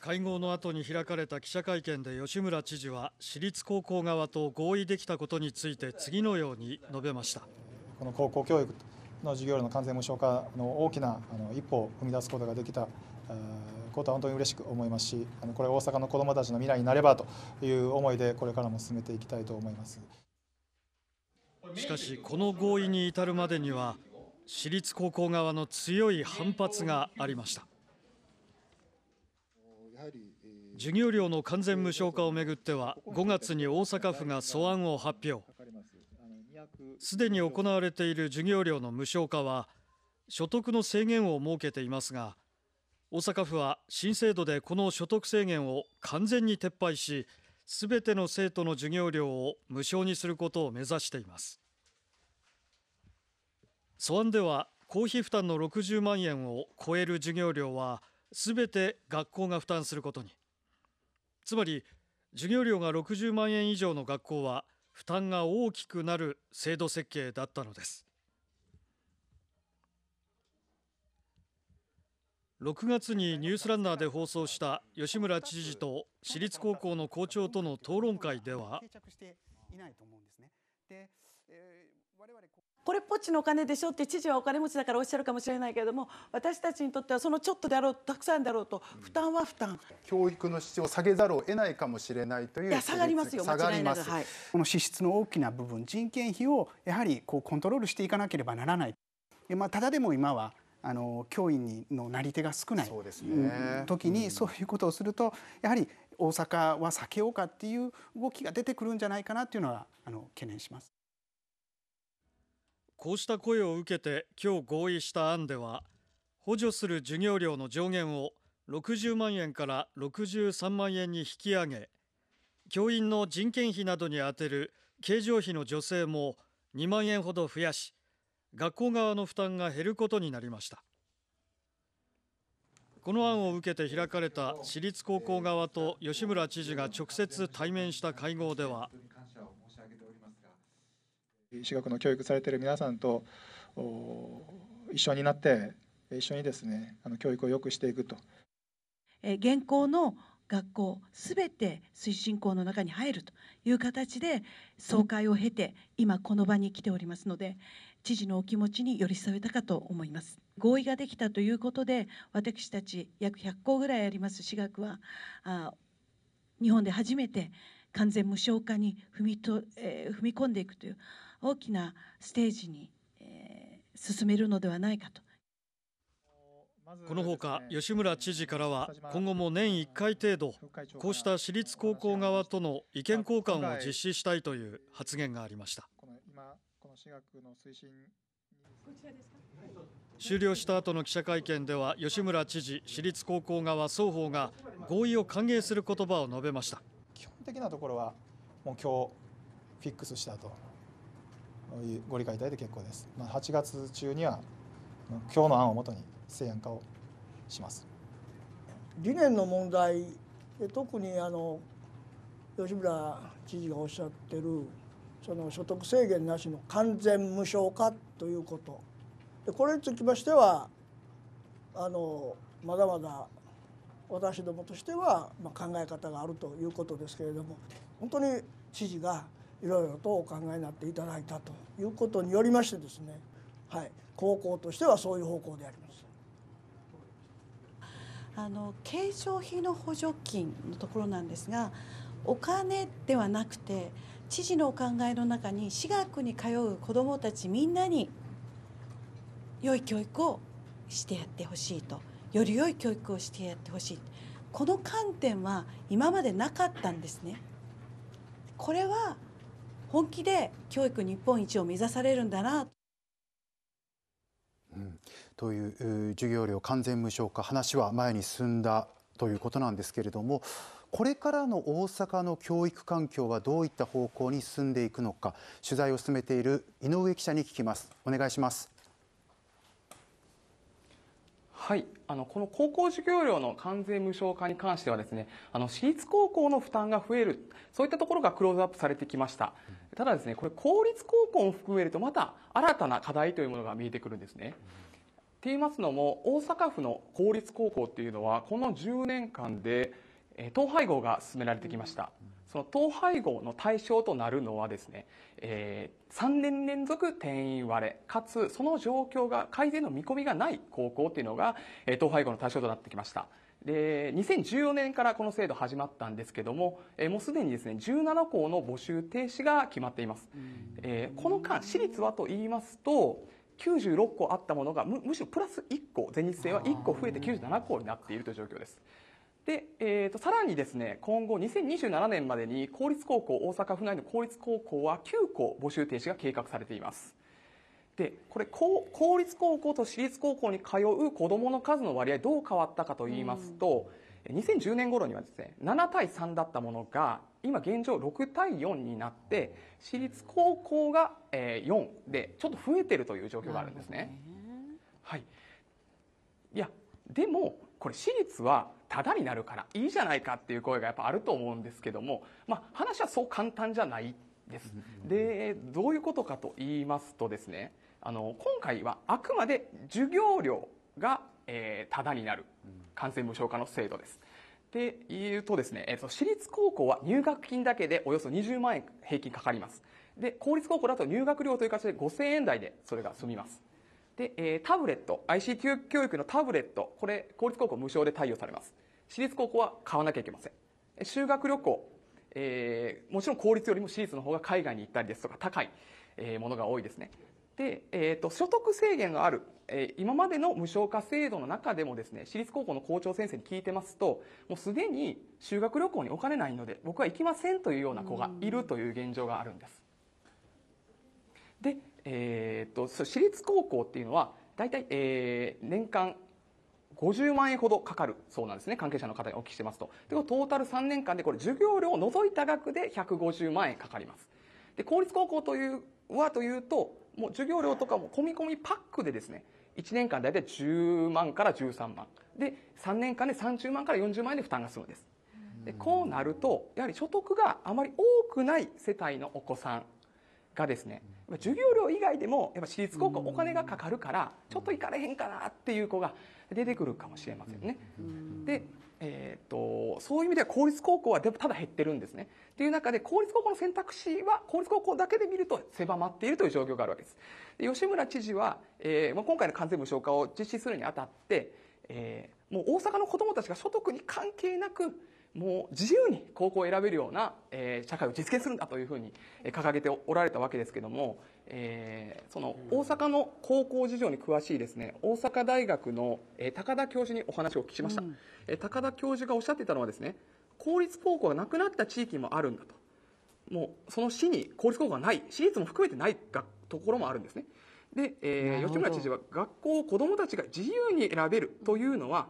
会合の後に開かれた記者会見で吉村知事は私立高校側と合意できたことについて次のように述べましたこの高校教育の授業料の完全無償化の大きな一歩を踏み出すことができたことは本当に嬉しく思いますしこれ大阪の子どもたちの未来になればという思いでこれからも進めていきたいと思いますしかしこの合意に至るまでには私立高校側の強い反発がありました授業料の完全無償化をめぐっては5月に大阪府が素案を発表すでに行われている授業料の無償化は所得の制限を設けていますが大阪府は新制度でこの所得制限を完全に撤廃しすべての生徒の授業料を無償にすることを目指しています素案では公費負担の60万円を超える授業料は全て学校が負担することにつまり授業料が60万円以上の学校は負担が大きくなる制度設計だったのです6月にニュースランナーで放送した吉村知事と私立高校の校長との討論会では定着していいなと思うんでで、すねえこれっぽっちのお金でしょって知事はお金持ちだからおっしゃるかもしれないけれども私たちにとってはそのちょっとであろうたくさんであろうと負担は負担、うん、教育の質を下げざるを得ないかもしれないといういや下がりますよ下がります、はい、この支出の大きな部分人件費をやはりこうコントロールしていかなければならない、まあ、ただでも今はあの教員のなり手が少ないそうです、ね、時にそういうことをすると、やはり大阪は避けようかっていう動きが出てくるんじゃないかなっていうのはあの懸念します。こうした声を受けて今日合意した案では補助する授業料の上限を60万円から63万円に引き上げ教員の人件費などに充てる経常費の助成も2万円ほど増やし学校側の負担が減ることになりましたこの案を受けて開かれた私立高校側と吉村知事が直接対面した会合では私学の教育されている皆さんと一緒になって一緒にですねあの教育を良くしていくと。現行の学校すべて推進校の中に入るという形で総会を経て今この場に来ておりますので知事のお気持ちに寄り添えたかと思います合意ができたということで私たち約100校ぐらいあります私学はあ日本で初めて完全無償化に踏みと、えー、踏み込んでいくという大きなステージに、えー、進めるのではないかと。このほか吉村知事からは今後も年1回程度こうした私立高校側との意見交換を実施したいという発言がありました終了した後の記者会見では吉村知事私立高校側双方が合意を歓迎する言葉を述べました基本的なところはもう今日フィックスしたとご理解いただいて結構です。まあ、8月中には今日の案をもとに成案化をします。理念の問題で特にあの吉村知事がおっしゃってるその所得制限なしの完全無償化ということでこれにつきましてはあのまだまだ私どもとしては、まあ、考え方があるということですけれども本当に知事がいろいろとお考えになっていただいたということによりましてですね、はい、高校としてはそういう方向であります。あの継承費の補助金のところなんですがお金ではなくて知事のお考えの中に私学に通う子どもたちみんなに良い教育をしてやってほしいとより良い教育をしてやってほしいこの観点は今までなかったんですね。これは本気で教育日本一を目指されるんだなうん、という授業料完全無償化話は前に進んだということなんですけれどもこれからの大阪の教育環境はどういった方向に進んでいくのか取材を進めている井上記者に聞きますお願いしますはい、あのこの高校授業料の完全無償化に関してはですねあの私立高校の負担が増えるそういったところがクローズアップされてきましたただですねこれ公立高校も含めるとまた新たな課題というものが見えてくるんですね、って言いますのも大阪府の公立高校っていうのはこの10年間で統廃合が進められてきました、その統廃合の対象となるのはですね、えー、3年連続定員割れ、かつその状況が改善の見込みがない高校というのが、えー、統廃合の対象となってきました。で、2014年からこの制度始まったんですけども、えー、もうすでにですね、17校の募集停止が決まっています。えー、この間、私立はと言いますと、96校あったものがむ、むしろプラス1校、全日制は1校増えて97校になっているという状況です。で、えーと、さらにですね今後2027年までに公立高校大阪府内の公立高校は9校募集停止が計画されていますでこれ公立高校と私立高校に通う子どもの数の割合どう変わったかといいますと、うん、2010年頃にはですね7対3だったものが今現状6対4になって私立高校が4でちょっと増えてるという状況があるんですね。ねはい、いやでもこれ私立はタダになるからいいじゃないかっていう声がやっぱあると思うんですけども、まあ、話はそう簡単じゃないです。で、どういうことかと言いますとですね、あの、今回はあくまで授業料が、えー、タダになる感染無償化の制度です。で、言うとですね、えっ私立高校は入学金だけでおよそ20万円平均かかります。で、公立高校だと入学料という形で5000円台でそれが済みます。で、えー、タブレット、ICT 教育のタブレット、これ、公立高校無償で貸与されます。私立高校は買わなきゃいけません修学旅行、えー、もちろん公立よりも私立の方が海外に行ったりですとか高い、えー、ものが多いですねで、えーと、所得制限がある、えー、今までの無償化制度の中でもですね私立高校の校長先生に聞いてますともうすでに修学旅行にお金ないので僕は行きませんというような子がいるという現状があるんですで、えーと、と私立高校っていうのは大体、えー、年間50万円ほどかかるそうなんですね。関係者の方にお聞きしてますと。で、トータル3年間でこれ授業料を除いた額で150万円かかります。で、公立高校という、はというと、もう授業料とかも込み込みパックでですね、1年間大体10万から13万。で、3年間で30万から40万円で負担が済むんです。でこうなると、やはり所得があまり多くない世帯のお子さんがですね、授業料以外でもやっぱ私立高校お金がかかるからちょっと行かれへんかなっていう子が出てくるかもしれませんね。でえーと、そういう意味では公立高校はでただ減ってるんですねという中で公立高校の選択肢は公立高校だけで見ると狭まっているという状況があるわけですで吉村知事は、えーまあ、今回の完全無償化を実施するにあたって、えー、もう大阪の子どもたちが所得に関係なくもう自由に高校を選べるような、えー、社会を実現するんだというふうに掲げておられたわけですけども、えー、その大阪の高校事情に詳しいですね大阪大学の、え高田教授にお話をお聞きしました、え、うん、高田教授がおっしゃっていたのはですね公立高校がなくなった地域もあるんだともうその市に公立高校がない私立も含めてないがところもあるんですねで、えー、吉村知事は学校を子どもたちが自由に選べるというのは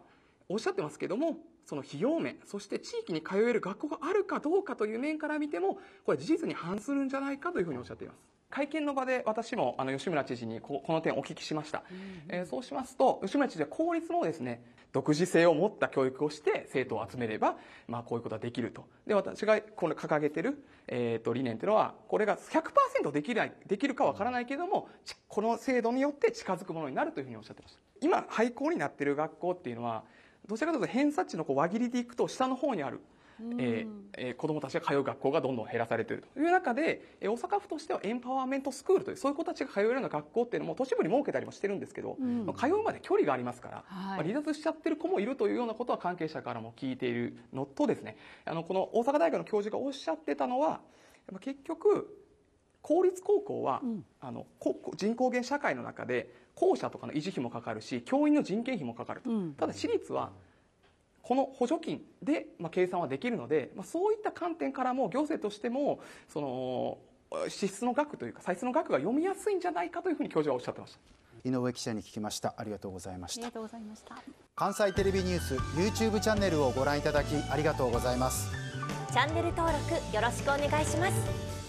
おっしゃってますけどもその費用面、そして地域に通える学校があるかどうかという面から見ても、これ事実に反するんじゃないかというふうにおっしゃっています。会見の場で私もあの吉村知事にこの点をお聞きしました、うん、えー、そうしますと吉村知事は公立のですね独自性を持った教育をして生徒を集めれば、まあ、こういうことはできるとで私がこの掲げてる、えー、と理念というのはこれが100%できないできるかわからないけれども、この制度によって近づくものになるというふうにおっしゃってました今廃校になっている学校っていうのはどちらかというと偏差値のこう輪切りでいくと下の方にある。ええー、子どもたちが通う学校がどんどん減らされているという中で、え大阪府としてはエンパワーメントスクールというそういう子たちが通えるような学校っていうのも都市部に設けたりもしてるんですけど、うん、通うまで距離がありますから、はい、離脱しちゃってる子もいるというようなことは関係者からも聞いているのとですねあのこの大阪大学の教授がおっしゃってたのは結局公立高校は、うん、あの人口減社会の中で校舎とかの維持費もかかるし教員の人件費もかかると、うん、ただ私立はこの補助金で、まあ、計算はできるので、まあ、そういった観点からも行政としてもその支出の額というか歳出の額が読みやすいんじゃないかというふうに教授はおっしゃってました井上記者に聞きましたありがとうございました関西テレビニュース YouTube チャンネルをご覧いただきありがとうございますチャンネル登録よろしくお願いします